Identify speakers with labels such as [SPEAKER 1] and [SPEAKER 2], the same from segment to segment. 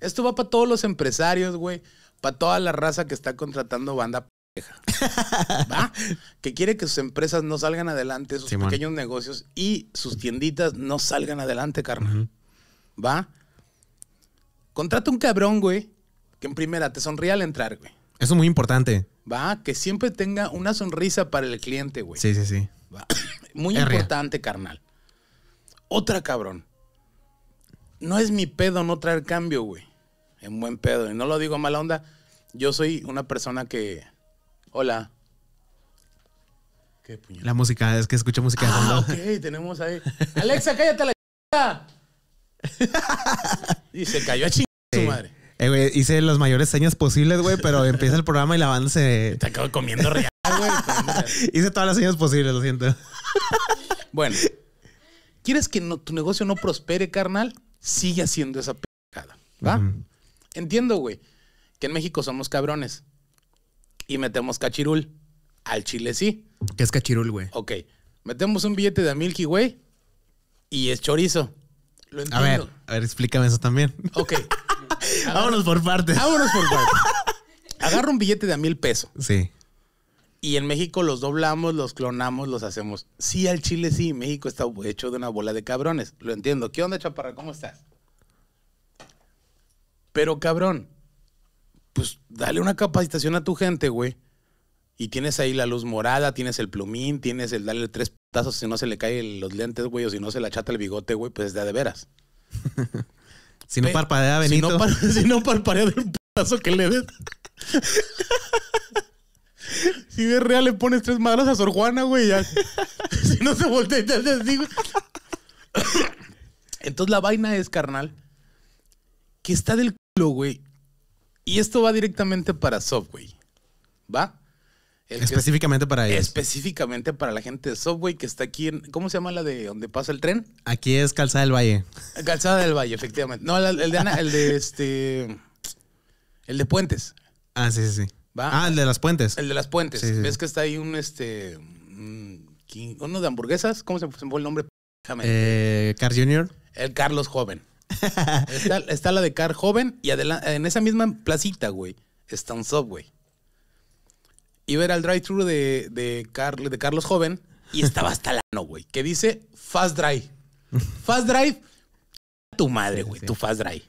[SPEAKER 1] Esto va para todos los empresarios, güey. Para toda la raza que está contratando banda ¿Va? Que quiere que sus empresas no salgan adelante, sus pequeños negocios y sus tienditas no salgan adelante, carnal. ¿Va? Contrata un cabrón, güey, que en primera te sonría al entrar, güey.
[SPEAKER 2] Eso es muy importante.
[SPEAKER 1] ¿Va? Que siempre tenga una sonrisa para el cliente, güey. Sí, sí, sí. Muy importante, carnal. Otra cabrón. No es mi pedo no traer cambio, güey en buen pedo. Y no lo digo mala onda. Yo soy una persona que. Hola. Qué
[SPEAKER 2] puñal. La música, es que escucho música. Ah,
[SPEAKER 1] ok, tenemos ahí. Alexa, cállate la y se cayó a chingar
[SPEAKER 2] su madre. Eh, hice las mayores señas posibles, güey, pero empieza el programa y la banda se. Te acabo comiendo real, güey. hice todas las señas posibles, lo siento.
[SPEAKER 1] bueno, ¿quieres que tu negocio no prospere, carnal? Sigue haciendo esa p... ¿va? Entiendo, güey, que en México somos cabrones y metemos cachirul. Al chile sí.
[SPEAKER 2] ¿Qué es cachirul, güey?
[SPEAKER 1] Ok. Metemos un billete de mil güey, y es chorizo. Lo entiendo.
[SPEAKER 2] A ver, explícame eso también.
[SPEAKER 1] Ok. vámonos por partes. Vámonos por partes. Agarra un billete de a mil pesos. Sí. Y en México los doblamos, los clonamos, los hacemos. Sí, al Chile sí. México está hecho de una bola de cabrones. Lo entiendo. ¿Qué onda, Chaparra? ¿Cómo estás? Pero cabrón, pues dale una capacitación a tu gente, güey. Y tienes ahí la luz morada, tienes el plumín, tienes el dale tres putazos, si no se le caen los lentes, güey, o si no se le achata el bigote, güey, pues de de veras.
[SPEAKER 2] si no parpadea, Benito. Si no, si no putazo que le des.
[SPEAKER 1] si de real le pones tres manos a Sor Juana, güey, ya. si no se voltea y te Entonces la vaina es, carnal, que está del culo, güey. Y esto va directamente para Subway. ¿Va? específicamente para ellos. Específicamente para la gente de Subway que está aquí en. ¿Cómo se llama la de donde pasa el tren?
[SPEAKER 2] Aquí es Calzada del Valle.
[SPEAKER 1] Calzada del Valle, efectivamente. No, el, de Ana, el de este. El de Puentes.
[SPEAKER 2] Ah, sí, sí, sí. Ah, el de las Puentes. El de las Puentes. Ves
[SPEAKER 1] que está ahí un este. Mm, uno de hamburguesas. ¿Cómo se fue el nombre?
[SPEAKER 2] Eh, Car Junior.
[SPEAKER 1] El Carlos Joven. está, la de Car Joven y en esa misma placita, güey, está un Subway. Iba a al drive-thru de, de Carlos Joven y estaba hasta la no, güey, que dice Fast Drive. Fast Drive, tu madre, güey, tu Fast Drive.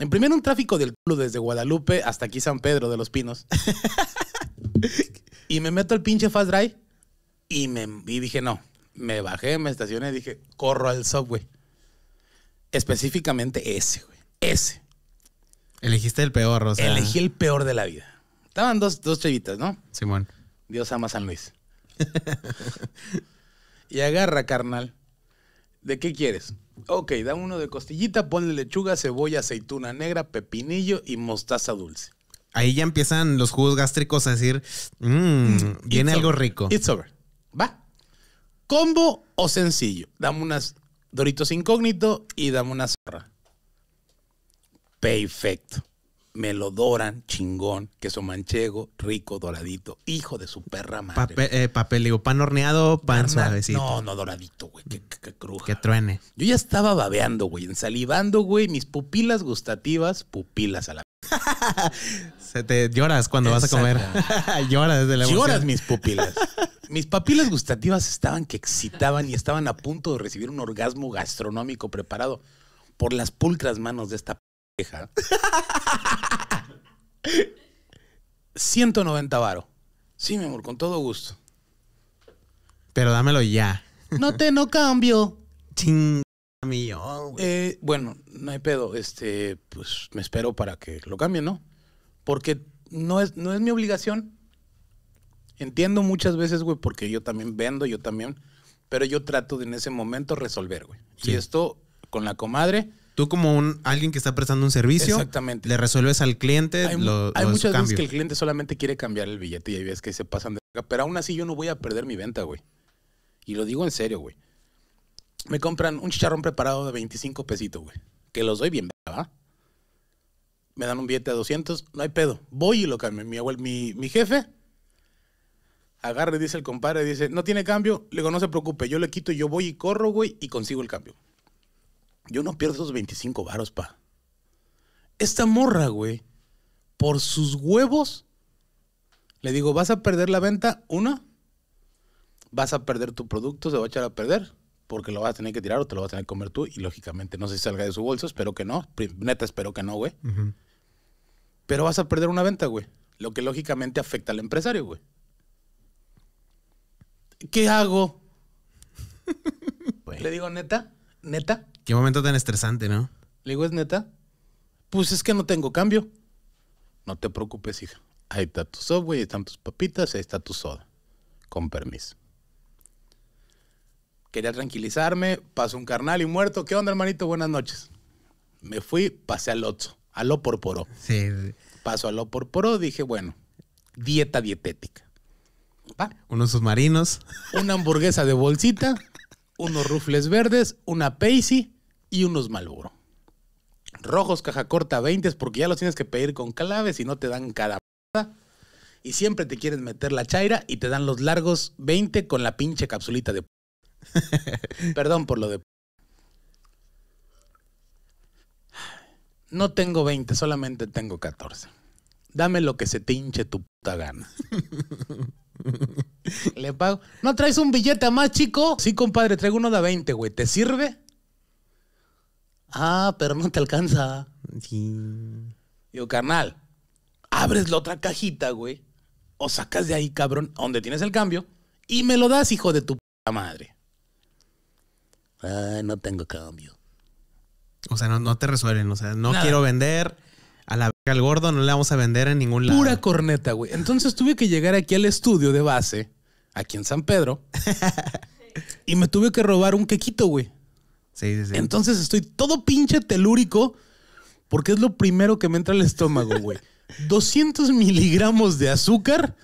[SPEAKER 1] En primer un tráfico del culo desde Guadalupe hasta aquí San Pedro de los Pinos. y me meto al pinche Fast Drive y, me, y dije, no, me bajé, me estacioné, dije, corro al subway. Específicamente ese, güey. Ese.
[SPEAKER 2] Elegiste el peor, o Elegí
[SPEAKER 1] el peor de la vida. Estaban dos, dos chavitas, ¿no? Simón. Dios ama a San Luis. y agarra, carnal. ¿De qué quieres? Ok, da uno de costillita, ponle lechuga, cebolla, aceituna negra, pepinillo y mostaza dulce.
[SPEAKER 2] Ahí ya empiezan los jugos gástricos a decir, mmm, viene algo rico. It's over. ¿Va? ¿Combo o sencillo?
[SPEAKER 1] Dame unas Doritos Incógnito y dame una zorra. Perfecto. Me lo doran, chingón, queso manchego, rico, doradito, hijo de su perra madre.
[SPEAKER 2] Eh, papel, digo, pan horneado, pan suavecito. No, no, doradito, güey, que, que, que cruja. truene.
[SPEAKER 1] Yo ya estaba babeando, güey, ensalivando, güey, mis pupilas gustativas,
[SPEAKER 2] pupilas a la... Se te lloras cuando vas a comer. lloras desde la Lloras mis pupilas.
[SPEAKER 1] mis papilas gustativas estaban que excitaban y estaban a punto de recibir un orgasmo gastronómico preparado por las pulcras manos de esta pareja. 190 varo. Sí, mi amor, con todo gusto. Pero
[SPEAKER 2] dámelo ya.
[SPEAKER 1] No te no cambio. Chinga, eh, bueno, no hay pedo. Este, pues me espero para que lo cambien, ¿no? Porque no es, no es mi obligación. Entiendo muchas veces, güey, porque yo también vendo, yo también, pero yo trato de en ese momento resolver, güey. Y esto con la comadre. Tú como un
[SPEAKER 2] alguien que está prestando un servicio, Exactamente. le resuelves al cliente. Hay, muchas veces que el
[SPEAKER 1] cliente solamente quiere cambiar el billete y hay veces que se pasan de... Pero aún así yo no voy a perder mi venta, güey. Y lo digo en serio, güey. Me compran un chicharrón preparado de 25 pesitos, güey. Que los doy bien, ¿verdad? Me dan un billete de 200, no hay pedo. Voy y lo cambio. Mi, abuel, mi, mi jefe agarre dice el compadre, dice, no tiene cambio. Le digo, no se preocupe, yo le quito, yo voy y corro, güey, y consigo el cambio. Yo no pierdo esos 25 varos, pa. Esta morra, güey, por sus huevos, le digo, vas a perder la venta, una, vas a perder tu producto, se va a echar a perder, porque lo vas a tener que tirar o te lo vas a tener que comer tú, y lógicamente no sé si salga de su bolso, espero que no, neta espero que no, güey. Pero vas a perder una venta, güey, lo que lógicamente afecta al empresario, güey. ¿Qué hago? Le digo, neta, neta.
[SPEAKER 2] Qué momento tan estresante, ¿no?
[SPEAKER 1] Le digo, es neta. Pues es que no tengo cambio. No te preocupes, hija. Ahí está tu software, ahí están tus papitas, ahí está tu soda. Con permiso. Quería tranquilizarme, pasó un carnal y muerto. ¿Qué onda, hermanito? Buenas noches. Me fui, pasé al otro, al Oporporó. Sí. Paso al Oporporó, dije, bueno, dieta dietética. Unos submarinos. Una hamburguesa de bolsita, unos rufles verdes, una Paisy y unos Malboro. Rojos, caja corta, 20 porque ya los tienes que pedir con claves si no te dan cada Y siempre te quieren meter la chaira y te dan los largos 20 con la pinche capsulita de Perdón por lo de No tengo 20, solamente tengo 14. Dame lo que se te hinche tu puta gana. Le pago. ¿No traes un billete más, chico? Sí, compadre, traigo uno de 20, güey. ¿Te sirve? Ah, pero no te alcanza. Sí. Digo, carnal, abres la otra cajita, güey. O sacas de ahí, cabrón, donde tienes el cambio. Y me lo das, hijo de tu madre.
[SPEAKER 2] no tengo cambio. O sea, no, te resuelven. O sea, no quiero vender a la verga al gordo no le vamos a vender en ningún lado. Pura
[SPEAKER 1] corneta, güey. Entonces tuve que llegar aquí al estudio de base, aquí en San Pedro, y me tuve que robar un quequito, güey. Sí, sí, sí. Entonces estoy todo pinche telúrico porque es lo primero que me entra al estómago, güey. 200 miligramos de azúcar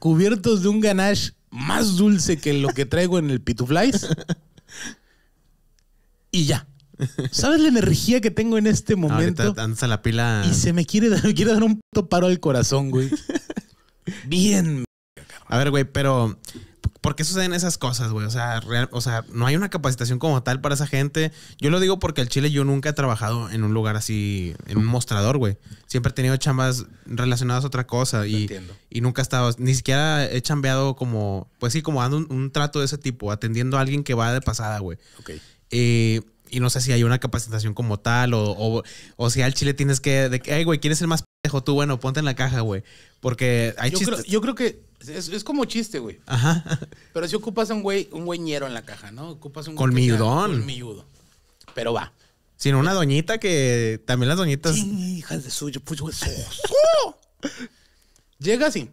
[SPEAKER 1] cubiertos de un ganache más dulce que lo que traigo en el pituflies. Y ya. ¿Sabes la energía que tengo en este momento?
[SPEAKER 2] andas la pila. Y se
[SPEAKER 1] me quiere dar, dar un puto paro al corazón, güey. Bien.
[SPEAKER 2] A ver, güey, pero ¿por qué suceden esas cosas, güey? O sea, no hay una capacitación como tal para esa gente. Yo lo digo porque al Chile yo nunca he trabajado en un lugar así, en un mostrador, güey. Siempre he tenido chambas relacionadas a otra cosa y, y, nunca he estado, ni siquiera he chambeado como, pues sí, como dando un, un trato de ese tipo, atendiendo a alguien que va de pasada, güey. Ok. Eh, y no sé si hay una capacitación como tal o, o, o si al chile tienes que, de que, güey, ¿quieres el más pendejo tú? Bueno, ponte en la caja, güey. Porque hay yo chistes. Creo, yo
[SPEAKER 1] creo que es, como chiste, güey. Ajá. Pero si ocupas a un güey, un güeñero en la caja, ¿no? Ocupas un con Colmilludo.
[SPEAKER 2] Pero va. Sino una doñita que también las doñitas. Sí, hijas de suyo, pues güey. Llega así.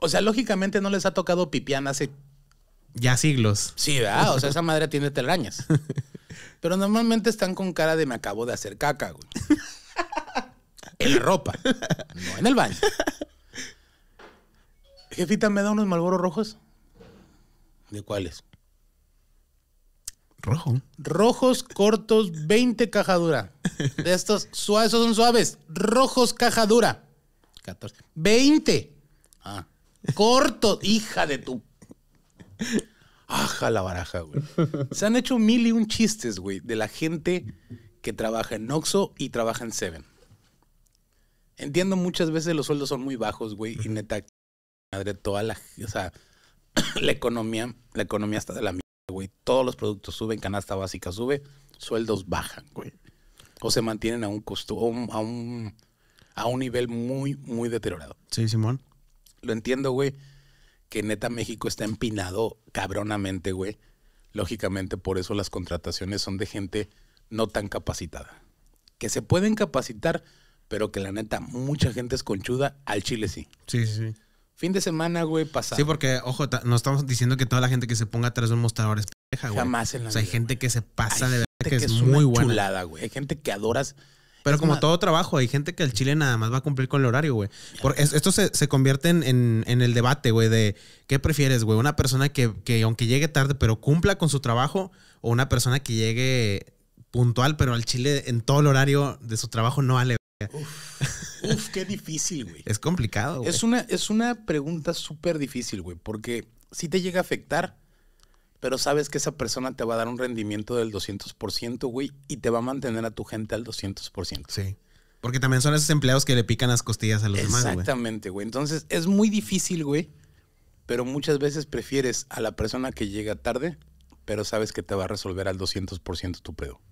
[SPEAKER 2] O
[SPEAKER 1] sea, lógicamente no les ha tocado pipián hace.
[SPEAKER 2] Ya siglos. Sí,
[SPEAKER 1] ¿verdad? O sea, esa madre tiene telarañas. Pero normalmente están con cara de me acabo de hacer caca, En la ropa, no en el baño. Jefita, ¿me da unos malboros rojos? ¿De cuáles? Rojo. Rojos cortos, 20 caja dura. De estos suaves, esos son suaves. Rojos caja dura. 14. 20. Ah. Cortos, hija de tu. Aja la baraja, güey. Se han hecho mil y un chistes, güey, de la gente que trabaja en Oxxo y trabaja en Seven. Entiendo muchas veces los sueldos son muy bajos, güey, y neta, madre, toda la, o sea, la economía, la economía está de la mierda, güey. Todos los productos suben, canasta básica sube, sueldos bajan, güey. O se mantienen a un costo, a un, a un nivel muy, muy deteriorado. Sí, Simón. Lo entiendo, güey que neta México está empinado cabronamente, güey. Lógicamente, por eso las contrataciones son de gente no tan capacitada. Que se pueden capacitar, pero que la neta, mucha gente es conchuda, al Chile sí. Sí, sí, sí. Fin de semana,
[SPEAKER 2] güey, pasado. Sí, porque, ojo, no estamos diciendo que toda la gente que se ponga atrás de un mostrador es pendeja, güey. Jamás en la O sea, hay gente que se pasa de verdad que, es, muy Chulada, güey. Hay gente que adoras pero como todo trabajo, hay gente que al Chile nada más va a cumplir con el horario, güey. Porque esto se, se convierte en, el debate, güey, de qué prefieres, güey. Una persona que, que, aunque llegue tarde, pero cumpla con su trabajo, o una persona que llegue puntual, pero al Chile en todo el horario de su trabajo no vale.
[SPEAKER 1] Uf, qué difícil, güey. Es complicado, güey. Es una, es una pregunta súper difícil, güey, porque si te llega a afectar, pero sabes que esa persona te va a dar un rendimiento del 200%, güey, y te va a mantener a tu gente al 200%. Sí.
[SPEAKER 2] Porque también son esos empleados que le pican las costillas a los demás, güey.
[SPEAKER 1] Exactamente, güey. Entonces, es muy difícil, güey, pero muchas veces prefieres a la persona que llega tarde, pero sabes que te va a resolver al 200% tu pedo.